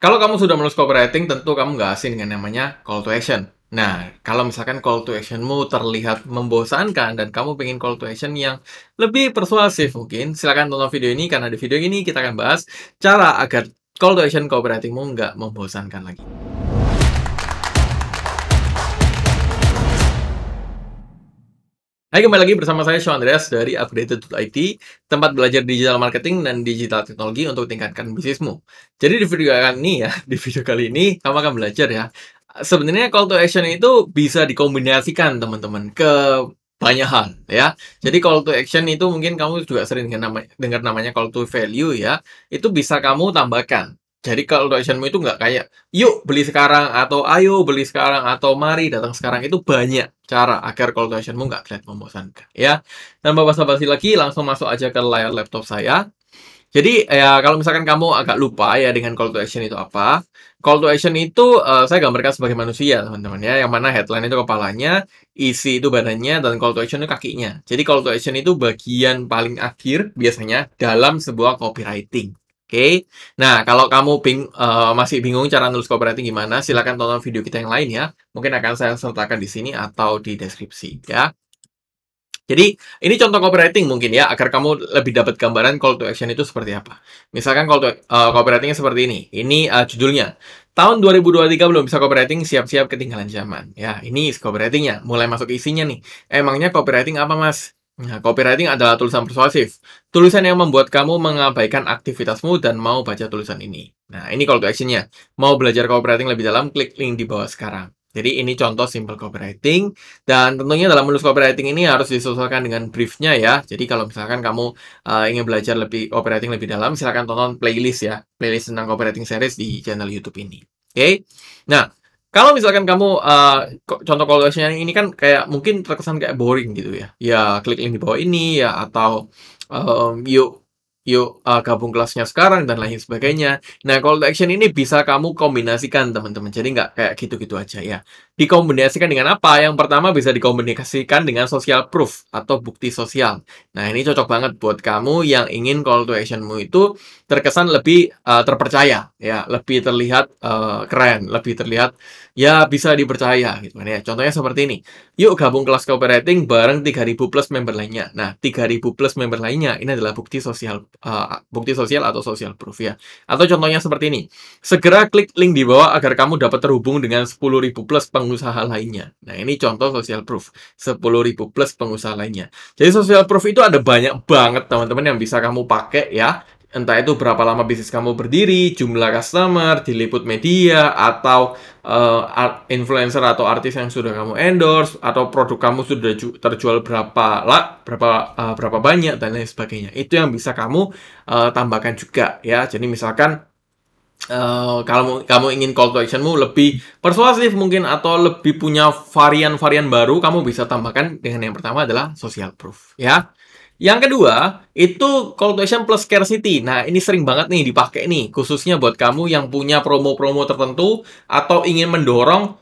Kalau kamu sudah menulis copywriting, tentu kamu nggak asing dengan namanya call to action. Nah, kalau misalkan call to actionmu terlihat membosankan dan kamu pengen call to action yang lebih persuasif mungkin, silahkan tonton video ini karena di video ini kita akan bahas cara agar call to action copywritingmu nggak membosankan lagi. Hai, kembali lagi bersama saya Sean Andreas dari Updated.it, tempat belajar digital marketing dan digital teknologi untuk tingkatkan bisnismu. Jadi di video kali ini ya, di video kali ini kamu akan belajar ya. Sebenarnya call to action itu bisa dikombinasikan teman-teman ke banyak hal ya. Jadi call to action itu mungkin kamu juga sering dengar namanya call to value ya. Itu bisa kamu tambahkan jadi kalau actionmu itu nggak kayak yuk beli sekarang atau ayo beli sekarang atau mari datang sekarang itu banyak cara agar call to actionmu nggak terlihat membosankan ya. Dan basa-basi lagi langsung masuk aja ke layar laptop saya. Jadi ya kalau misalkan kamu agak lupa ya dengan call to action itu apa, call to action itu uh, saya gambarkan sebagai manusia teman-teman ya, yang mana headline itu kepalanya, isi itu badannya, dan call to action itu kakinya. Jadi call to action itu bagian paling akhir biasanya dalam sebuah copywriting. Oke, okay? nah kalau kamu bing, uh, masih bingung cara nulis copywriting gimana, silahkan tonton video kita yang lain ya. Mungkin akan saya sertakan di sini atau di deskripsi ya. Jadi ini contoh copywriting mungkin ya, agar kamu lebih dapat gambaran call to action itu seperti apa. Misalkan call to uh, copywritingnya seperti ini. Ini uh, judulnya. Tahun 2023 belum bisa copywriting, siap-siap ketinggalan zaman. Ya, ini copywritingnya. Mulai masuk isinya nih. Emangnya copywriting apa mas? Nah, copywriting adalah tulisan persuasif. Tulisan yang membuat kamu mengabaikan aktivitasmu dan mau baca tulisan ini. Nah, ini call to action-nya. Mau belajar copywriting lebih dalam, klik link di bawah sekarang. Jadi ini contoh simple copywriting dan tentunya dalam menulis copywriting ini harus disesuaikan dengan briefnya ya. Jadi kalau misalkan kamu uh, ingin belajar lebih copywriting lebih dalam, silahkan tonton playlist ya, playlist tentang copywriting series di channel YouTube ini. Oke, okay? nah kalau misalkan kamu uh, contoh yang ini kan kayak mungkin terkesan kayak boring gitu ya. Ya klik link di bawah ini ya atau um, yuk yuk uh, gabung kelasnya sekarang dan lain sebagainya. Nah call to action ini bisa kamu kombinasikan teman-teman. Jadi nggak kayak gitu-gitu aja ya dikombinasikan dengan apa? Yang pertama bisa dikombinasikan dengan social proof atau bukti sosial. Nah, ini cocok banget buat kamu yang ingin call to actionmu itu terkesan lebih uh, terpercaya, ya, lebih terlihat uh, keren, lebih terlihat ya bisa dipercaya gitu kan ya. Contohnya seperti ini. Yuk gabung kelas cooperating bareng 3000 plus member lainnya. Nah, 3000 plus member lainnya ini adalah bukti sosial uh, bukti sosial atau social proof ya. Atau contohnya seperti ini. Segera klik link di bawah agar kamu dapat terhubung dengan 10.000 plus pengguna pengusaha lainnya. Nah, ini contoh social proof. 10.000 plus pengusaha lainnya. Jadi social proof itu ada banyak banget teman-teman yang bisa kamu pakai ya. Entah itu berapa lama bisnis kamu berdiri, jumlah customer, diliput media, atau uh, influencer atau artis yang sudah kamu endorse, atau produk kamu sudah terjual berapa lah, berapa uh, berapa banyak dan lain sebagainya. Itu yang bisa kamu uh, tambahkan juga ya. Jadi misalkan Uh, eh, kalau kamu ingin call to actionmu lebih persuasif mungkin atau lebih punya varian-varian baru, kamu bisa tambahkan dengan yang pertama adalah social proof, ya. Yang kedua, itu call to action plus scarcity. Nah, ini sering banget nih dipakai nih, khususnya buat kamu yang punya promo-promo tertentu atau ingin mendorong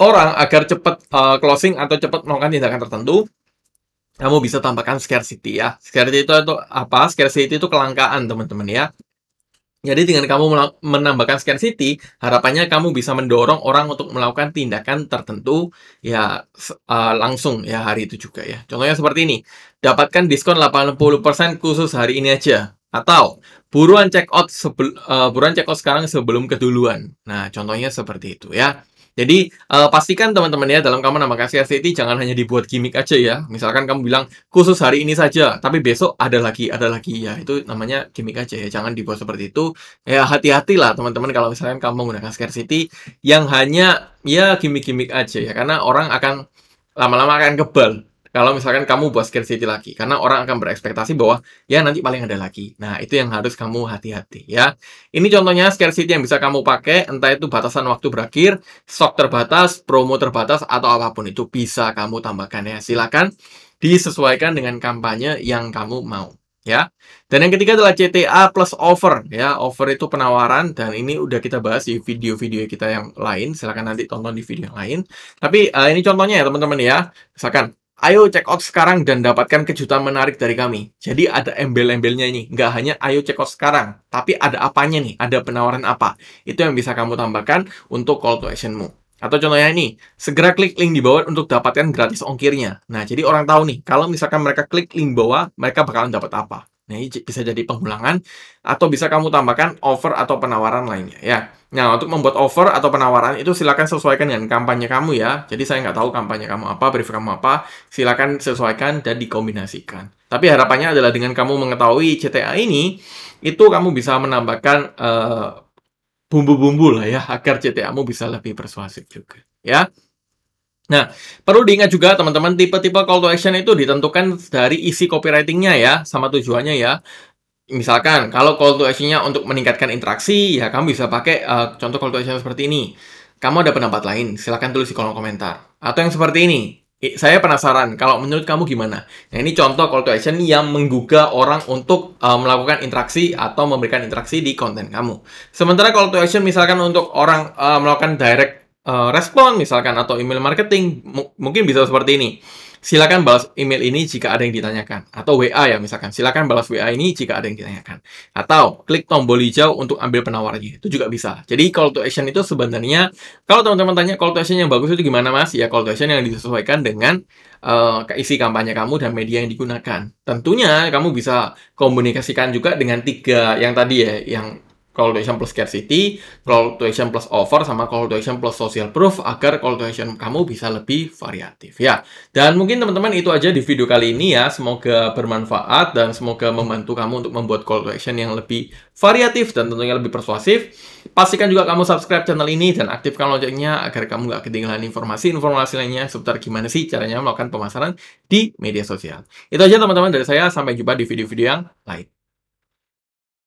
orang agar cepat uh, eh, closing atau cepat melakukan tindakan tertentu. Kamu bisa tambahkan scarcity ya. Scarcity itu, itu apa? Scarcity itu kelangkaan, teman-teman ya. Jadi dengan kamu menambahkan scan city, harapannya kamu bisa mendorong orang untuk melakukan tindakan tertentu ya uh, langsung ya hari itu juga ya. Contohnya seperti ini, dapatkan diskon 80% khusus hari ini aja atau buruan check out sebel, uh, buruan check out sekarang sebelum keduluan. Nah, contohnya seperti itu ya. Jadi uh, pastikan teman-teman ya dalam kamar nama kasih STT jangan hanya dibuat gimmick aja ya. Misalkan kamu bilang khusus hari ini saja, tapi besok ada lagi, ada lagi ya. Itu namanya gimmick aja ya. Jangan dibuat seperti itu. Ya hati-hatilah teman-teman kalau misalkan kamu menggunakan scarcity yang hanya ya gimmick-gimmick aja ya karena orang akan lama-lama akan kebal kalau misalkan kamu buat scarcity lagi karena orang akan berekspektasi bahwa ya nanti paling ada lagi nah itu yang harus kamu hati-hati ya ini contohnya scarcity yang bisa kamu pakai entah itu batasan waktu berakhir stok terbatas promo terbatas atau apapun itu bisa kamu tambahkan ya silakan disesuaikan dengan kampanye yang kamu mau ya. Dan yang ketiga adalah CTA plus offer ya. Offer itu penawaran dan ini udah kita bahas di video-video kita yang lain. Silahkan nanti tonton di video yang lain. Tapi uh, ini contohnya ya teman-teman ya. Misalkan Ayo check out sekarang dan dapatkan kejutan menarik dari kami. Jadi ada embel-embelnya ini. Nggak hanya ayo check out sekarang, tapi ada apanya nih, ada penawaran apa. Itu yang bisa kamu tambahkan untuk call to actionmu. Atau contohnya ini, segera klik link di bawah untuk dapatkan gratis ongkirnya. Nah, jadi orang tahu nih, kalau misalkan mereka klik link bawah, mereka bakalan dapat apa. Nah, ini bisa jadi pengulangan atau bisa kamu tambahkan offer atau penawaran lainnya ya. Nah, untuk membuat offer atau penawaran itu silakan sesuaikan dengan kampanye kamu ya. Jadi saya nggak tahu kampanye kamu apa, brief kamu apa, silakan sesuaikan dan dikombinasikan. Tapi harapannya adalah dengan kamu mengetahui CTA ini, itu kamu bisa menambahkan eh, bumbu-bumbu uh, lah ya agar CTA-mu bisa lebih persuasif juga ya. Nah, perlu diingat juga teman-teman, tipe-tipe call to action itu ditentukan dari isi copywritingnya ya, sama tujuannya ya. Misalkan, kalau call to actionnya untuk meningkatkan interaksi, ya kamu bisa pakai uh, contoh call to action seperti ini. Kamu ada pendapat lain? Silahkan tulis di kolom komentar. Atau yang seperti ini, saya penasaran, kalau menurut kamu gimana? Nah, ini contoh call to action yang menggugah orang untuk uh, melakukan interaksi atau memberikan interaksi di konten kamu. Sementara call to action misalkan untuk orang uh, melakukan direct Eh, respon misalkan atau email marketing mungkin bisa seperti ini. Silakan balas email ini jika ada yang ditanyakan atau WA ya misalkan. Silakan balas WA ini jika ada yang ditanyakan atau klik tombol hijau untuk ambil penawarnya. Itu juga bisa. Jadi call to action itu sebenarnya kalau teman-teman tanya call to action yang bagus itu gimana Mas? Ya call to action yang disesuaikan dengan uh, eh, isi kampanye kamu dan media yang digunakan. Tentunya kamu bisa komunikasikan juga dengan tiga yang tadi ya yang call to action plus scarcity, call to action plus offer, sama call to action plus social proof agar call to action kamu bisa lebih variatif ya. Dan mungkin teman-teman itu aja di video kali ini ya. Semoga bermanfaat dan semoga membantu kamu untuk membuat call to action yang lebih variatif dan tentunya lebih persuasif. Pastikan juga kamu subscribe channel ini dan aktifkan loncengnya agar kamu nggak ketinggalan informasi-informasi lainnya seputar gimana sih caranya melakukan pemasaran di media sosial. Itu aja teman-teman dari saya. Sampai jumpa di video-video yang lain.